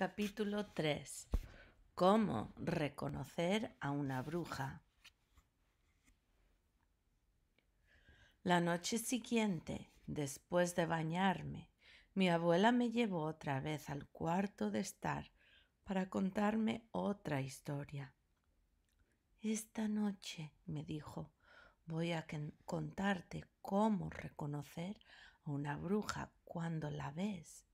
Capítulo 3. ¿Cómo reconocer a una bruja? La noche siguiente, después de bañarme, mi abuela me llevó otra vez al cuarto de estar para contarme otra historia. Esta noche, me dijo, voy a contarte cómo reconocer a una bruja cuando la ves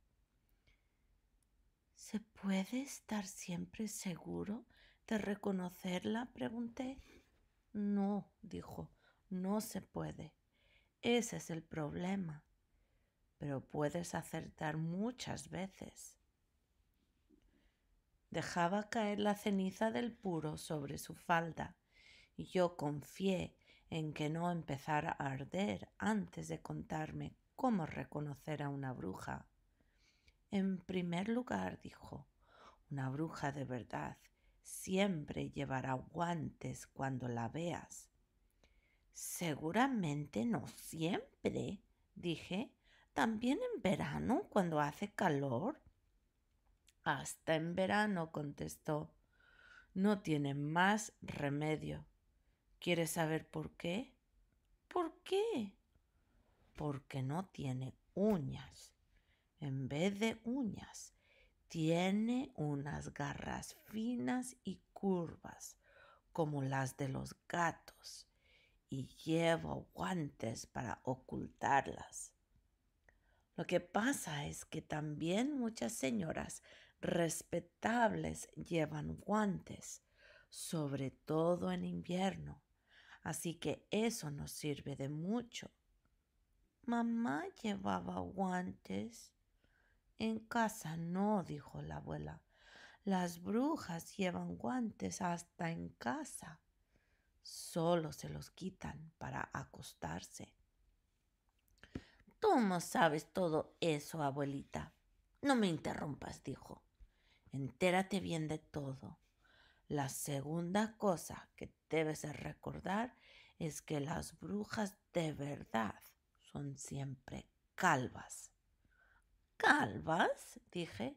¿Se puede estar siempre seguro de reconocerla? pregunté. No, dijo, no se puede. Ese es el problema. Pero puedes acertar muchas veces. Dejaba caer la ceniza del puro sobre su falda, y yo confié en que no empezara a arder antes de contarme cómo reconocer a una bruja. En primer lugar, dijo, una bruja de verdad siempre llevará guantes cuando la veas. Seguramente no siempre, dije. También en verano, cuando hace calor. Hasta en verano, contestó. No tiene más remedio. ¿Quieres saber por qué? ¿Por qué? Porque no tiene uñas en vez de uñas, tiene unas garras finas y curvas, como las de los gatos, y lleva guantes para ocultarlas. Lo que pasa es que también muchas señoras respetables llevan guantes, sobre todo en invierno, así que eso nos sirve de mucho. Mamá llevaba guantes. En casa no, dijo la abuela. Las brujas llevan guantes hasta en casa. Solo se los quitan para acostarse. Tú no sabes todo eso, abuelita. No me interrumpas, dijo. Entérate bien de todo. La segunda cosa que debes recordar es que las brujas de verdad son siempre calvas. ¿Calvas? dije.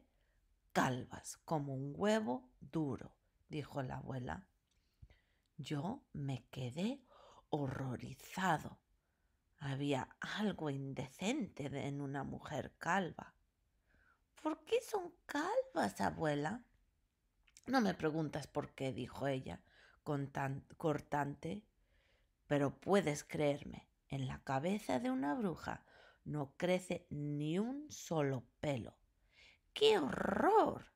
Calvas, como un huevo duro, dijo la abuela. Yo me quedé horrorizado. Había algo indecente en una mujer calva. ¿Por qué son calvas, abuela? No me preguntas por qué, dijo ella, con tan cortante, pero puedes creerme, en la cabeza de una bruja no crece ni un solo pelo. ¡Qué horror!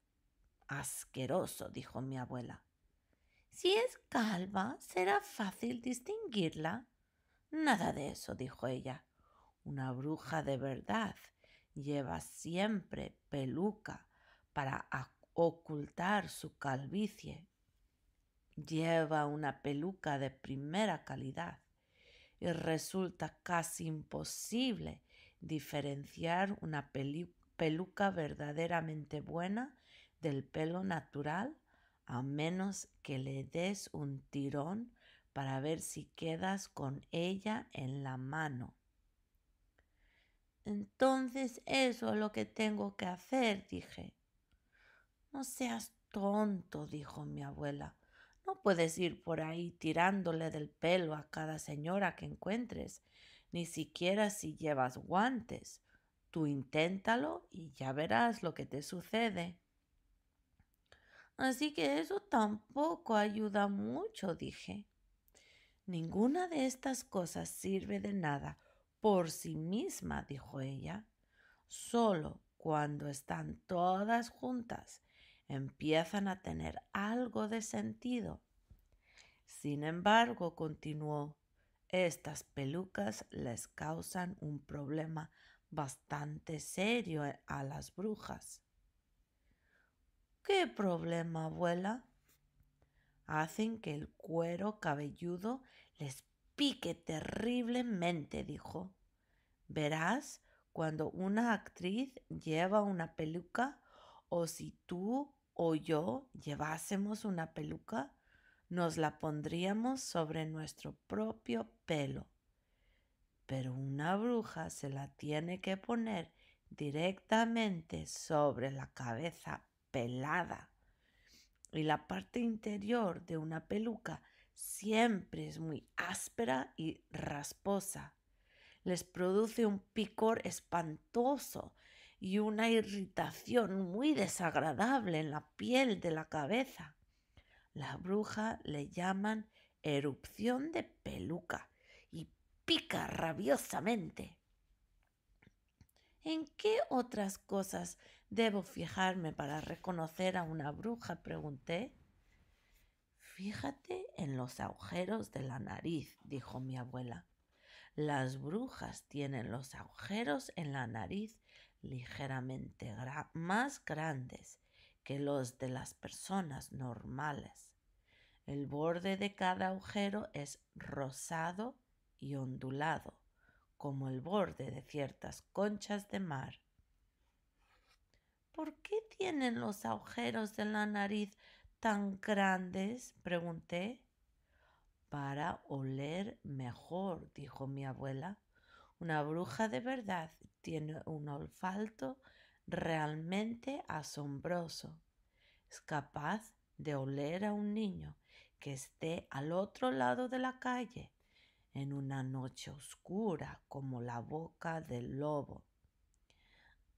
Asqueroso, dijo mi abuela. Si es calva, será fácil distinguirla. Nada de eso, dijo ella. Una bruja de verdad lleva siempre peluca para ocultar su calvicie. Lleva una peluca de primera calidad y resulta casi imposible diferenciar una peluca verdaderamente buena del pelo natural a menos que le des un tirón para ver si quedas con ella en la mano. Entonces eso es lo que tengo que hacer, dije. No seas tonto, dijo mi abuela. No puedes ir por ahí tirándole del pelo a cada señora que encuentres ni siquiera si llevas guantes. Tú inténtalo y ya verás lo que te sucede. Así que eso tampoco ayuda mucho, dije. Ninguna de estas cosas sirve de nada por sí misma, dijo ella. Solo cuando están todas juntas empiezan a tener algo de sentido. Sin embargo, continuó, estas pelucas les causan un problema bastante serio a las brujas. ¿Qué problema, abuela? Hacen que el cuero cabelludo les pique terriblemente, dijo. Verás cuando una actriz lleva una peluca o si tú o yo llevásemos una peluca, nos la pondríamos sobre nuestro propio pelo. Pero una bruja se la tiene que poner directamente sobre la cabeza pelada. Y la parte interior de una peluca siempre es muy áspera y rasposa. Les produce un picor espantoso y una irritación muy desagradable en la piel de la cabeza. La bruja le llaman erupción de peluca y pica rabiosamente. ¿En qué otras cosas debo fijarme para reconocer a una bruja? pregunté. Fíjate en los agujeros de la nariz, dijo mi abuela. Las brujas tienen los agujeros en la nariz ligeramente más grandes que los de las personas normales. El borde de cada agujero es rosado y ondulado, como el borde de ciertas conchas de mar. ¿Por qué tienen los agujeros de la nariz tan grandes? pregunté. Para oler mejor, dijo mi abuela. Una bruja de verdad tiene un olfato realmente asombroso. Es capaz de oler a un niño que esté al otro lado de la calle en una noche oscura como la boca del lobo.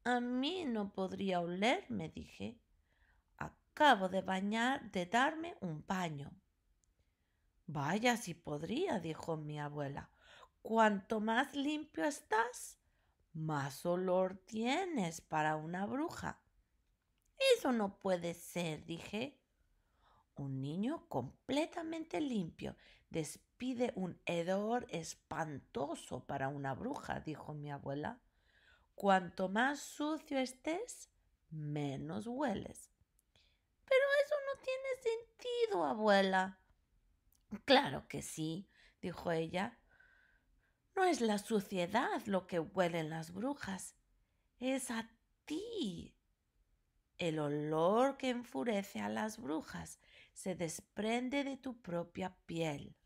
A mí no podría oler, me dije. Acabo de bañar, de darme un baño. Vaya si podría, dijo mi abuela. Cuanto más limpio estás, más olor tienes para una bruja. Eso no puede ser, dije. Un niño completamente limpio despide un hedor espantoso para una bruja, dijo mi abuela. Cuanto más sucio estés, menos hueles. Pero eso no tiene sentido, abuela. Claro que sí, dijo ella. No es la suciedad lo que huelen las brujas, es a ti. El olor que enfurece a las brujas se desprende de tu propia piel,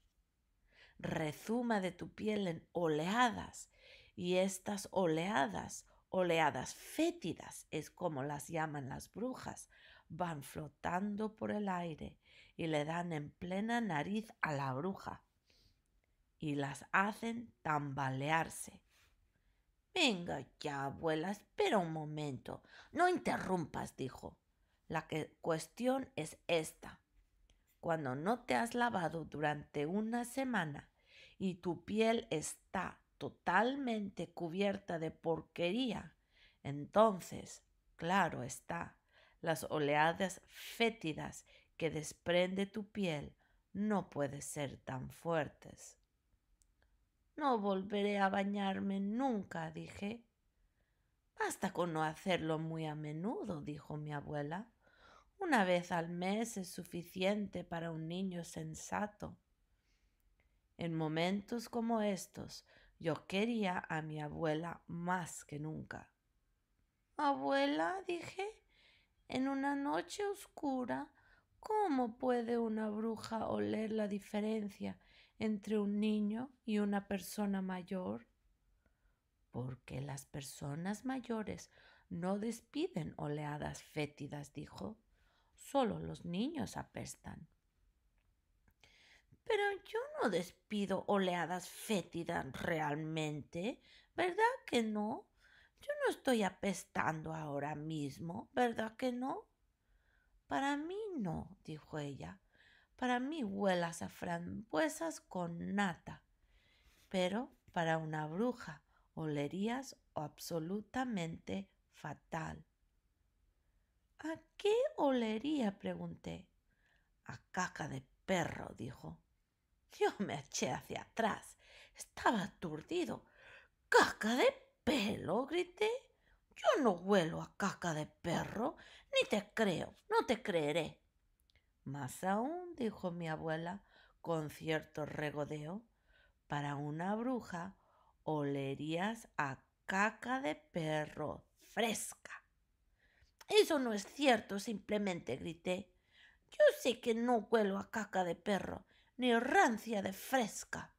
rezuma de tu piel en oleadas, y estas oleadas, oleadas fétidas, es como las llaman las brujas, van flotando por el aire y le dan en plena nariz a la bruja y las hacen tambalearse. Venga ya, abuela, espera un momento. No interrumpas, dijo. La cuestión es esta. Cuando no te has lavado durante una semana y tu piel está totalmente cubierta de porquería, entonces, claro está, las oleadas fétidas que desprende tu piel no pueden ser tan fuertes. No volveré a bañarme nunca, dije. Basta con no hacerlo muy a menudo, dijo mi abuela. Una vez al mes es suficiente para un niño sensato. En momentos como estos, yo quería a mi abuela más que nunca. Abuela, dije, en una noche oscura, ¿cómo puede una bruja oler la diferencia entre un niño y una persona mayor? Porque las personas mayores no despiden oleadas fétidas, dijo. Solo los niños apestan. Pero yo no despido oleadas fétidas realmente, ¿verdad que no? Yo no estoy apestando ahora mismo, ¿verdad que no? Para mí no, dijo ella. Para mí huelas a frambuesas con nata, pero para una bruja olerías absolutamente fatal. ¿A qué olería? pregunté. A caca de perro, dijo. Yo me eché hacia atrás. Estaba aturdido. ¿Caca de pelo? grité. Yo no huelo a caca de perro. Ni te creo, no te creeré. Más aún, dijo mi abuela con cierto regodeo, para una bruja olerías a caca de perro fresca. Eso no es cierto, simplemente grité. Yo sé que no huelo a caca de perro, ni rancia de fresca.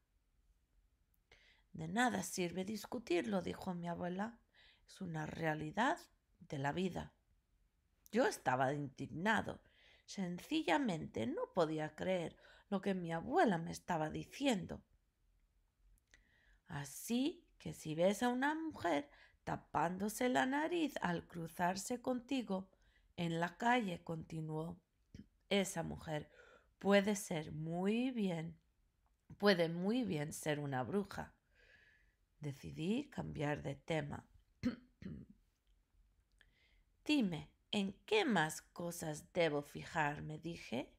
De nada sirve discutirlo, dijo mi abuela. Es una realidad de la vida. Yo estaba indignado Sencillamente no podía creer lo que mi abuela me estaba diciendo. Así que si ves a una mujer tapándose la nariz al cruzarse contigo en la calle, continuó, esa mujer puede ser muy bien, puede muy bien ser una bruja. Decidí cambiar de tema. Dime, ¿En qué más cosas debo fijarme? dije.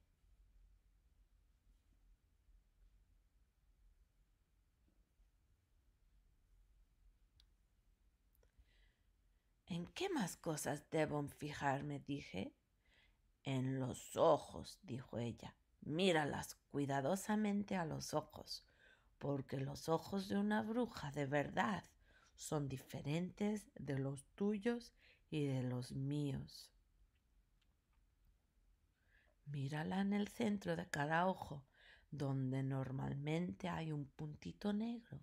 ¿En qué más cosas debo fijarme? dije. En los ojos, dijo ella. Míralas cuidadosamente a los ojos, porque los ojos de una bruja de verdad son diferentes de los tuyos y de los míos. Mírala en el centro de cada ojo, donde normalmente hay un puntito negro.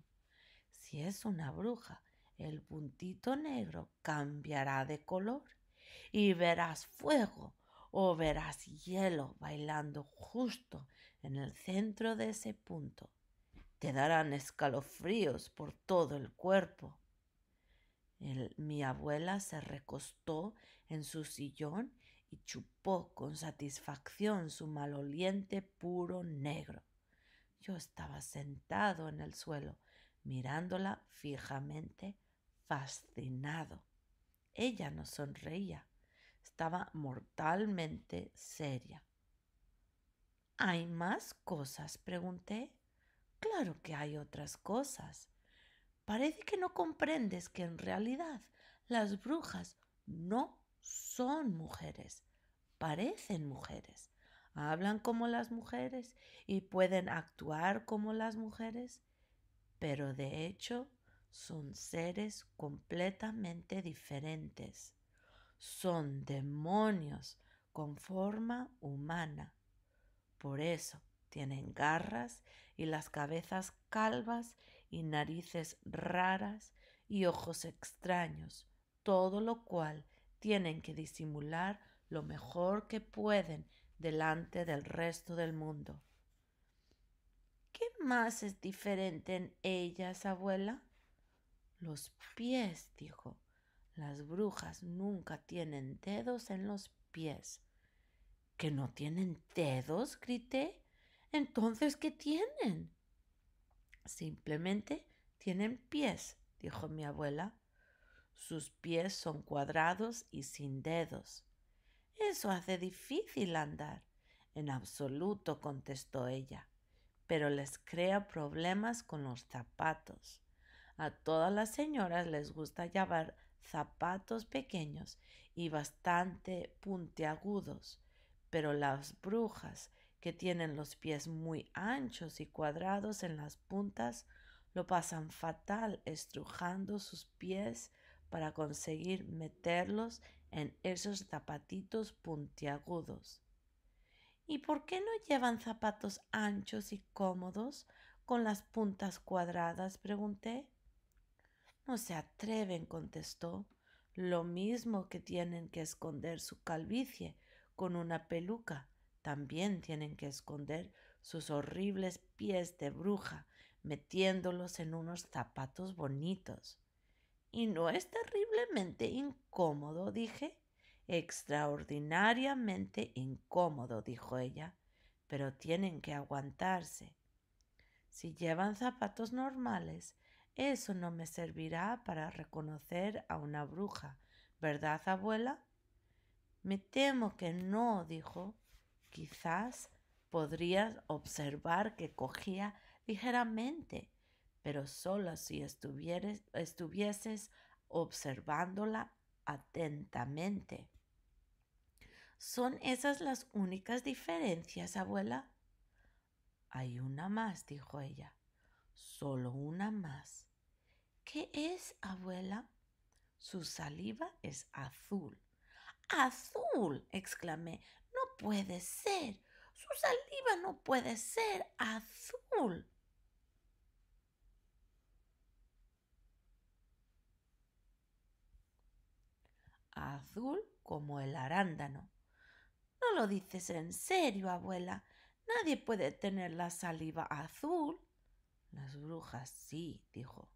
Si es una bruja, el puntito negro cambiará de color y verás fuego o verás hielo bailando justo en el centro de ese punto. Te darán escalofríos por todo el cuerpo mi abuela se recostó en su sillón y chupó con satisfacción su maloliente puro negro. Yo estaba sentado en el suelo, mirándola fijamente, fascinado. Ella no sonreía, estaba mortalmente seria. ¿Hay más cosas? pregunté. Claro que hay otras cosas parece que no comprendes que en realidad las brujas no son mujeres, parecen mujeres, hablan como las mujeres y pueden actuar como las mujeres, pero de hecho son seres completamente diferentes. Son demonios con forma humana. Por eso tienen garras y las cabezas calvas y narices raras y ojos extraños, todo lo cual tienen que disimular lo mejor que pueden delante del resto del mundo. ¿Qué más es diferente en ellas, abuela? Los pies, dijo. Las brujas nunca tienen dedos en los pies. ¿Que no tienen dedos? grité. Entonces, ¿qué tienen? Simplemente tienen pies, dijo mi abuela. Sus pies son cuadrados y sin dedos. Eso hace difícil andar. En absoluto, contestó ella, pero les crea problemas con los zapatos. A todas las señoras les gusta llevar zapatos pequeños y bastante puntiagudos, pero las brujas que tienen los pies muy anchos y cuadrados en las puntas, lo pasan fatal estrujando sus pies para conseguir meterlos en esos zapatitos puntiagudos. ¿Y por qué no llevan zapatos anchos y cómodos con las puntas cuadradas? pregunté. No se atreven, contestó, lo mismo que tienen que esconder su calvicie con una peluca también tienen que esconder sus horribles pies de bruja metiéndolos en unos zapatos bonitos. ¿Y no es terriblemente incómodo? dije. Extraordinariamente incómodo, dijo ella, pero tienen que aguantarse. Si llevan zapatos normales, eso no me servirá para reconocer a una bruja, ¿verdad, abuela? Me temo que no, dijo. Quizás podrías observar que cogía ligeramente, pero solo si estuvieres, estuvieses observándola atentamente. ¿Son esas las únicas diferencias, abuela? Hay una más, dijo ella. Solo una más. ¿Qué es, abuela? Su saliva es azul. ¡Azul! exclamé puede ser. Su saliva no puede ser azul. Azul como el arándano. No lo dices en serio, abuela. Nadie puede tener la saliva azul. Las brujas sí, dijo.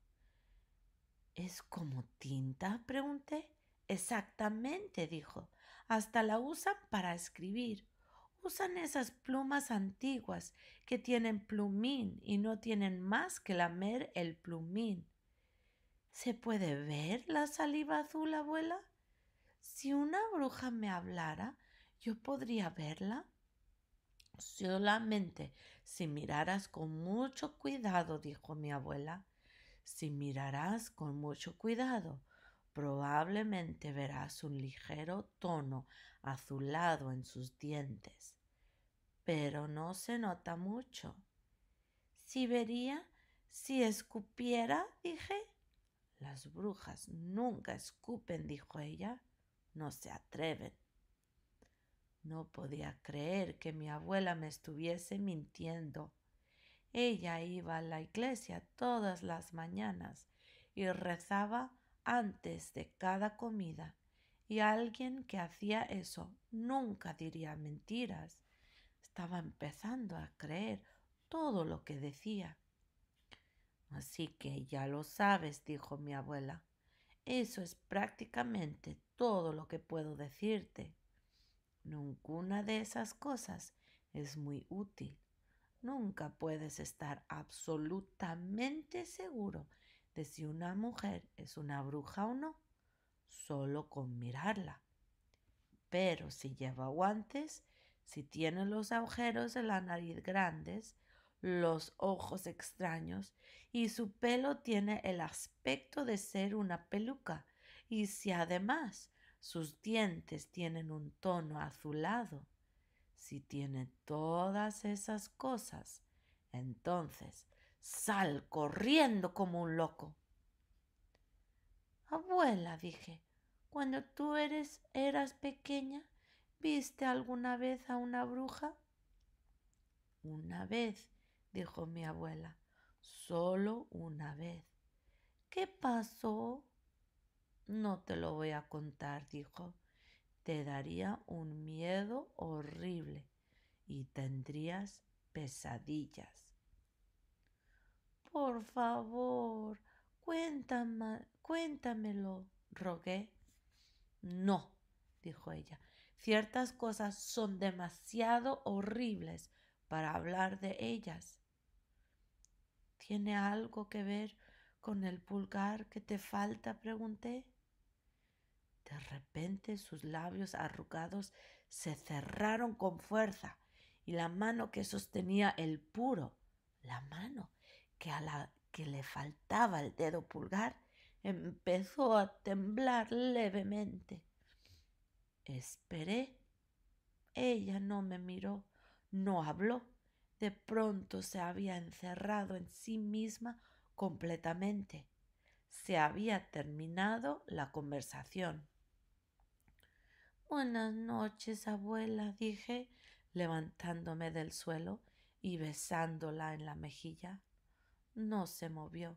¿Es como tinta? pregunté. Exactamente, dijo hasta la usan para escribir. Usan esas plumas antiguas que tienen plumín y no tienen más que lamer el plumín. ¿Se puede ver la saliva azul, abuela? Si una bruja me hablara, ¿yo podría verla? Solamente si miraras con mucho cuidado, dijo mi abuela. Si mirarás con mucho cuidado, probablemente verás un ligero tono azulado en sus dientes, pero no se nota mucho. Si vería, si escupiera, dije. Las brujas nunca escupen, dijo ella, no se atreven. No podía creer que mi abuela me estuviese mintiendo. Ella iba a la iglesia todas las mañanas y rezaba antes de cada comida y alguien que hacía eso nunca diría mentiras. Estaba empezando a creer todo lo que decía. Así que ya lo sabes, dijo mi abuela. Eso es prácticamente todo lo que puedo decirte. Ninguna de esas cosas es muy útil. Nunca puedes estar absolutamente seguro de si una mujer es una bruja o no, solo con mirarla. Pero si lleva guantes, si tiene los agujeros de la nariz grandes, los ojos extraños y su pelo tiene el aspecto de ser una peluca, y si además sus dientes tienen un tono azulado, si tiene todas esas cosas, entonces Sal corriendo como un loco. Abuela, dije, cuando tú eres, eras pequeña, ¿viste alguna vez a una bruja? Una vez, dijo mi abuela, solo una vez. ¿Qué pasó? No te lo voy a contar, dijo. Te daría un miedo horrible y tendrías pesadillas. Por favor, cuéntame, cuéntamelo, rogué. No, dijo ella, ciertas cosas son demasiado horribles para hablar de ellas. ¿Tiene algo que ver con el pulgar que te falta? pregunté. De repente sus labios arrugados se cerraron con fuerza y la mano que sostenía el puro, la mano que a la que le faltaba el dedo pulgar empezó a temblar levemente. Esperé. Ella no me miró, no habló. De pronto se había encerrado en sí misma completamente. Se había terminado la conversación. Buenas noches, abuela, dije, levantándome del suelo y besándola en la mejilla no se movió.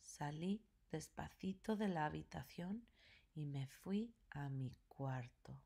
Salí despacito de la habitación y me fui a mi cuarto.